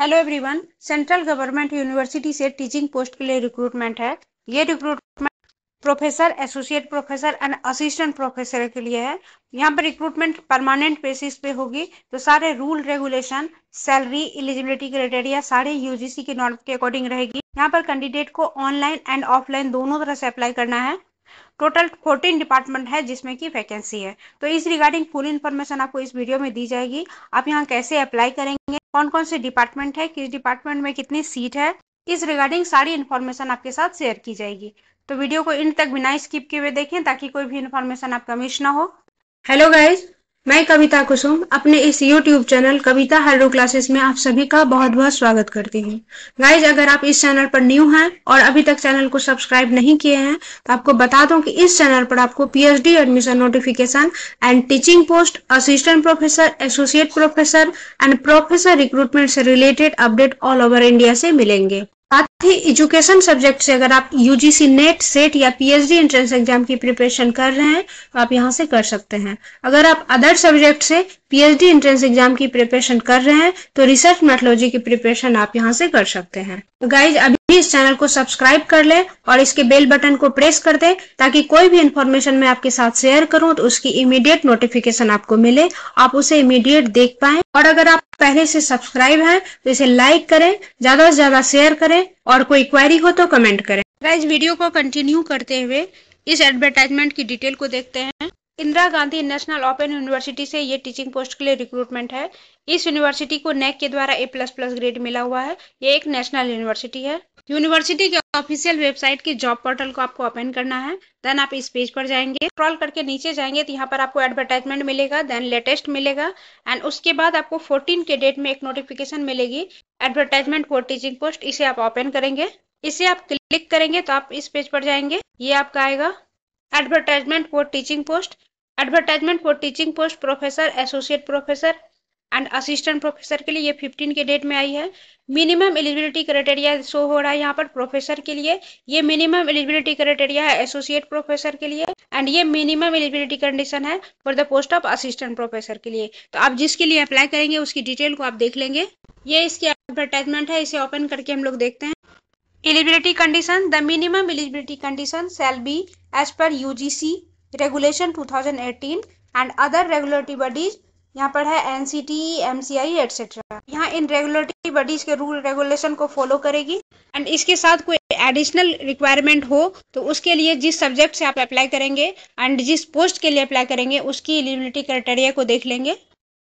hello everyone central government university से teaching post के लिए रिक्रूटमेंट है ये recruitment professor associate professor and assistant professor के लिए है यहाँ पर रिक्रूटमेंट परमानेंट बेसिस पे होगी तो सारे rule regulation salary eligibility criteria सारे यूजीसी के नॉर्म के अकॉर्डिंग रहेगी यहाँ पर कैंडिडेट को ऑनलाइन एंड ऑफलाइन दोनों तरह से अप्लाई करना है टोटल फोर्टीन डिपार्टमेंट है जिसमें की वैकेंसी है तो इस रिगार्डिंग फुल इन्फॉर्मेशन आपको इस वीडियो में दी जाएगी आप यहाँ कैसे अप्लाई करेंगे कौन कौन से डिपार्टमेंट है किस डिपार्टमेंट में कितनी सीट है इस रिगार्डिंग सारी इन्फॉर्मेशन आपके साथ शेयर की जाएगी तो वीडियो को इन तक बिना स्किप किए हुए देखें ताकि कोई भी इन्फॉर्मेशन आपका मिस ना हो हेलो गाइज मैं कविता कुसुम अपने इस YouTube चैनल कविता हर क्लासेस में आप सभी का बहुत बहुत स्वागत करती हूँ गाइज अगर आप इस चैनल पर न्यू हैं और अभी तक चैनल को सब्सक्राइब नहीं किए हैं तो आपको बता दूं कि इस चैनल पर आपको PhD admission notification and teaching post assistant professor associate professor and professor recruitment से related update all over India से मिलेंगे ही एजुकेशन सब्जेक्ट से अगर आप यूजीसी नेट सेट या पीएचडी एंट्रेंस एग्जाम की प्रिपरेशन कर रहे हैं तो आप यहां से कर सकते हैं अगर आप अदर सब्जेक्ट से पीएचडी एंट्रेंस एग्जाम की प्रिपरेशन कर रहे हैं तो रिसर्च मेथोलॉजी की प्रिपरेशन आप यहाँ से कर सकते हैं तो गाइज अभी इस चैनल को सब्सक्राइब कर ले और इसके बेल बटन को प्रेस कर दे ताकि कोई भी इन्फॉर्मेशन मैं आपके साथ शेयर करूँ तो उसकी इमीडिएट नोटिफिकेशन आपको मिले आप उसे इमीडिएट देख पाए और अगर आप पहले से सब्सक्राइब है तो इसे लाइक करें ज्यादा से ज्यादा शेयर करें और कोई क्वेरी हो तो कमेंट करें गाइज वीडियो को कंटिन्यू करते हुए इस एडवर्टाइजमेंट की डिटेल को देखते हैं Indira Gandhi national open university से ये टीचिंग पोस्ट के लिए रिक्रूटमेंट है इस यूनिवर्सिटी को नेक के द्वारा ए प्लस प्लस ग्रेड मिला हुआ है ये एक नेशनल यूनिवर्सिटी है यूनिवर्सिटी के ऑफिशियल वेबसाइट के जॉब पोर्टल को आपको ओपन करना है देन आप इस पेज पर जाएंगे स्क्रॉल करके नीचे जाएंगे तो यहाँ पर आपको एडवर्टाइजमेंट मिलेगा देन लेटेस्ट मिलेगा एंड उसके बाद आपको 14 के डेट में एक नोटिफिकेशन मिलेगी एडवर्टाइजमेंट फॉर टीचिंग पोस्ट इसे आप ओपन करेंगे इसे आप क्लिक करेंगे तो आप इस पेज पर जाएंगे ये आपका आएगा advertisement for teaching post advertisement for teaching post professor associate professor and assistant professor के लिए ये 15 के डेट में आई है मिनिमम एलिजिबिलिटी क्राइटेरिया शो हो रहा है यहाँ पर प्रोफेसर के लिए ये मिनिमम एलिजिबिलिटी क्राइटेरिया है एसोसिएट प्रोफेसर के लिए एंड ये मिनिमम एलिजिबिलिटी कंडीशन है for the post of assistant professor के लिए तो आप जिसके लिए अप्लाई करेंगे उसकी डिटेल को आप देख लेंगे ये इसकी एडवर्टाइजमेंट है इसे ओपन करके हम लोग देखते हैं eligibility condition the minimum eligibility condition shall be as per UGC regulation 2018 and other regulatory bodies यहाँ पर है N C T M C I etcetera यहाँ इन रेगुलेटरी बॉडीज के रूल रेगुलेशन को फॉलो करेगी एंड इसके साथ कोई एडिशनल रिक्वायरमेंट हो तो उसके लिए जिस सब्जेक्ट से आप अप्लाई करेंगे एंड जिस पोस्ट के लिए अप्लाई करेंगे उसकी एलिजिबिलिटी क्राइटेरिया को देख लेंगे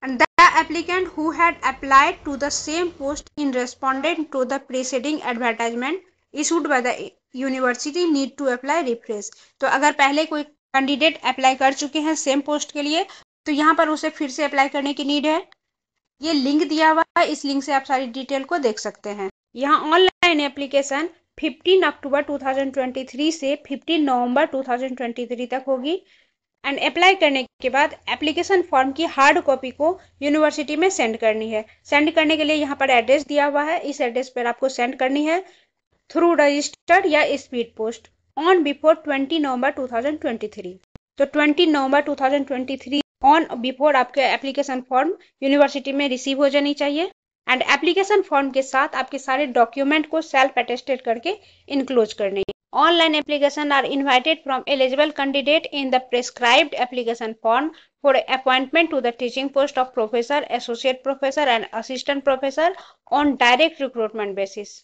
and the applicant who had applied to the same post in respondent to the preceding advertisement issued by the university need to apply refresh तो अगर पहले कोई कैंडिडेट अप्लाई कर चुके हैं सेम पोस्ट के लिए तो यहाँ पर उसे फिर से अप्लाई करने की नीड है ये लिंक दिया हुआ है इस लिंक से आप सारी डिटेल को देख सकते हैं यहाँ ऑनलाइन एप्लीकेशन 15 अक्टूबर 2023 से 15 नवंबर 2023 तक होगी एंड अप्लाई करने के बाद एप्लीकेशन फॉर्म की हार्ड कॉपी को यूनिवर्सिटी में सेंड करनी है सेंड करने के लिए यहाँ पर एड्रेस दिया हुआ है इस एड्रेस पर आपको सेंड करनी है थ्रू रजिस्टर्ड या speed post on before twenty November two thousand twenty three तो twenty November two thousand twenty three on before आपके एप्लीकेशन फॉर्म यूनिवर्सिटी में रिसीव हो जानी चाहिए एंड एप्लीकेशन फॉर्म के साथ आपके सारे डॉक्यूमेंट को सेल्फ अटेस्टेड करके इनक्लोज करने online application are invited from eligible candidate in the prescribed application form for appointment to the teaching post of professor associate professor and assistant professor on direct recruitment basis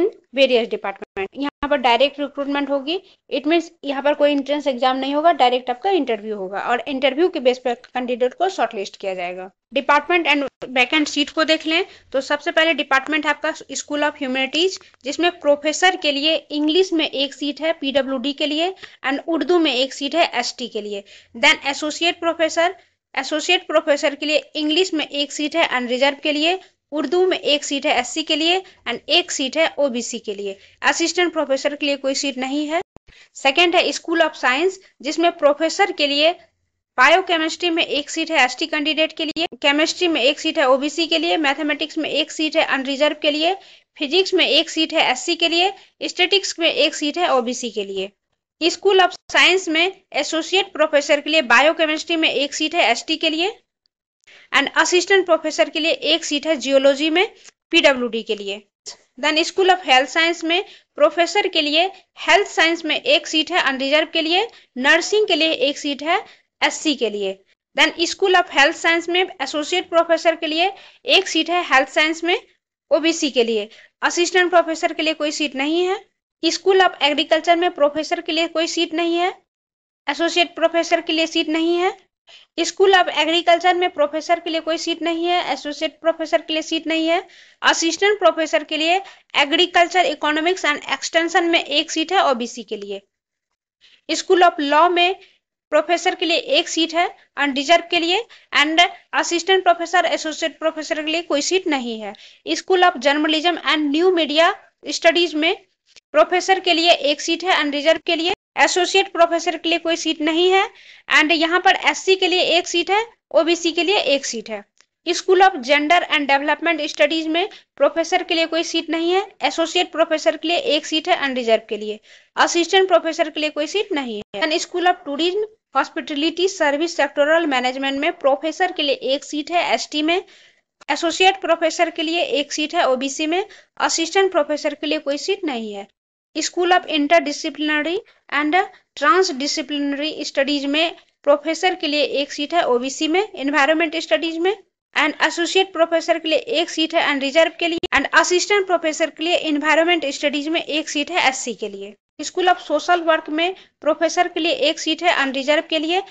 in various department यहाँ यहाँ पर direct recruitment होगी it means यहाँ पर कोई entrance exam नहीं होगा direct आपका इंटरव्यू होगा और इंटरव्यू के बेस पर कैंडिडेट को शॉर्टलिस्ट किया जाएगा डिपार्टमेंट एंड वैकेंट सीट को देख लें तो सबसे पहले डिपार्टमेंट है आपका स्कूल ऑफ ह्यूमैनिटीज जिसमें प्रोफेसर के लिए इंग्लिश में एक सीट है पीडब्ल्यूडी के लिए एंड उर्दू में एक सीट है एसटी के लिए then associate professor associate professor के लिए इंग्लिश में एक सीट है एंड रिजर्व के लिए उर्दू में एक सीट है एससी के लिए एंड एक सीट है ओबीसी के लिए असिस्टेंट प्रोफेसर के लिए कोई सीट नहीं है सेकेंड है स्कूल ऑफ साइंस जिसमें प्रोफेसर के लिए बायोकेमिस्ट्री में एक सीट है एसटी कैंडिडेट के लिए केमिस्ट्री में एक सीट है ओबीसी के लिए मैथमेटिक्स में एक सीट है अनरिजर्व के लिए फिजिक्स में एक सीट है एससी के लिए स्टेटिक्स में एक सीट है ओबीसी के लिए स्कूल ऑफ साइंस में एसोसिएट प्रोफेसर के लिए बायोकेमिस्ट्री में एक सीट है एसटी के लिए एंड असिस्टेंट प्रोफेसर के लिए एक सीट है जियोलॉजी में पीडब्ल्यू के लिए then school of health science में प्रोफेसर के लिए हेल्थ साइंस में एक सीट है अनरिजर्व के लिए नर्सिंग के लिए एक सीट है एससी के लिए then school of health science में एसोसिएट प्रोफेसर के लिए एक सीट है हेल्थ साइंस में ओबीसी के लिए असिस्टेंट प्रोफेसर के लिए कोई सीट नहीं है स्कूल ऑफ एग्रीकल्चर में प्रोफेसर के लिए कोई सीट नहीं है एसोसिएट प्रोफेसर के लिए सीट नहीं है स्कूल ऑफ एग्रीकल्चर में प्रोफेसर के लिए कोई सीट नहीं है एसोसिएट प्रोफेसर के लिए सीट नहीं है असिस्टेंट प्रोफेसर के लिए एग्रीकल्चर इकोनॉमिक्स एंड एक्सटेंशन में एक सीट है ओबीसी के लिए स्कूल ऑफ लॉ में प्रोफेसर के लिए एक सीट है अनडिजर्व के लिए and assistant professor associate professor के लिए कोई सीट नहीं है school of journalism and new media studies में प्रोफेसर के लिए एक सीट है अनरिजर्व के लिए एसोसिएट प्रोफेसर के लिए कोई सीट नहीं है एंड यहाँ पर एससी के लिए एक सीट है ओबीसी के लिए एक सीट है school of gender and development studies में प्रोफेसर के लिए कोई सीट नहीं है एसोसिएट प्रोफेसर के लिए एक सीट है अनरिजर्व के लिए असिस्टेंट प्रोफेसर के लिए कोई सीट नहीं है and school of tourism hospitality service sectoral management में प्रोफेसर के लिए एक सीट है एस में एसोसिएट प्रोफेसर के लिए एक सीट है ओबीसी में असिस्टेंट प्रोफेसर के लिए कोई सीट नहीं है school of interdisciplinary and transdisciplinary studies में प्रोफेसर के लिए एक सीट है ओबीसी में एनवायरमेंट स्टडीज में एंड एसोसिएट प्रोफेसर के लिए एक सीट है एंड रिजर्व के लिए एंड असिस्टेंट प्रोफेसर के लिए इन्वायरमेंट स्टडीज में एक सीट है एससी के लिए स्कूल ऑफ सोशल वर्क में प्रोफेसर के लिए एक सीट है एंड रिजर्व के लिए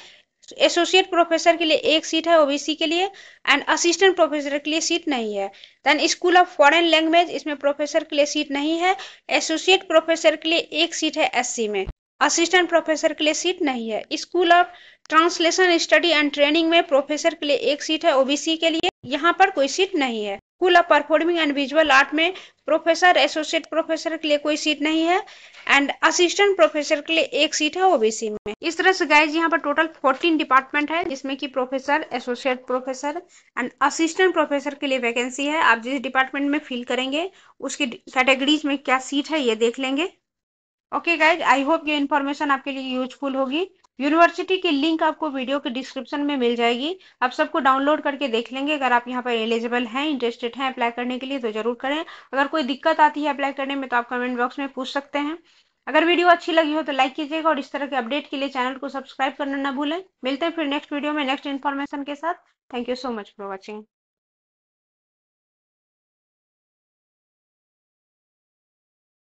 एसोसिएट प्रोफेसर के लिए एक सीट है ओबीसी के लिए एंड असिस्टेंट प्रोफेसर के लिए सीट नहीं है then school of foreign language इसमें प्रोफेसर के लिए सीट नहीं है एसोसिएट प्रोफेसर के लिए एक सीट है एस में असिस्टेंट प्रोफेसर के लिए सीट नहीं है school of translation study and training में प्रोफेसर के लिए एक सीट है ओबीसी के लिए यहाँ पर कोई सीट नहीं है school of performing and visual art में प्रोफेसर एसोसिएट प्रोफेसर के लिए कोई सीट नहीं है एंड असिस्टेंट प्रोफेसर के लिए एक सीट है ओबीसी में इस तरह से गाइज यहाँ पर टोटल 14 डिपार्टमेंट है जिसमें कि professor associate professor and assistant professor के लिए वैकेंसी है आप जिस डिपार्टमेंट में फिल करेंगे उसकी कैटेगरीज में क्या सीट है ये देख लेंगे ओके गाइज आई होप ये इन्फॉर्मेशन आपके लिए यूजफुल होगी यूनिवर्सिटी की लिंक आपको वीडियो के डिस्क्रिप्शन में मिल जाएगी आप सबको डाउनलोड करके देख लेंगे अगर आप यहाँ पर एलिजिबल हैं इंटरेस्टेड हैं अप्लाई करने के लिए तो जरूर करें अगर कोई दिक्कत आती है अप्लाई करने में तो आप कमेंट बॉक्स में पूछ सकते हैं अगर वीडियो अच्छी लगी हो तो लाइक कीजिएगा और इस तरह के अपडेट के लिए चैनल को सब्सक्राइब करना ना भूलें मिलते हैं फिर नेक्स्ट वीडियो में नेक्स्ट इन्फॉर्मेशन के साथ thank you so much for watching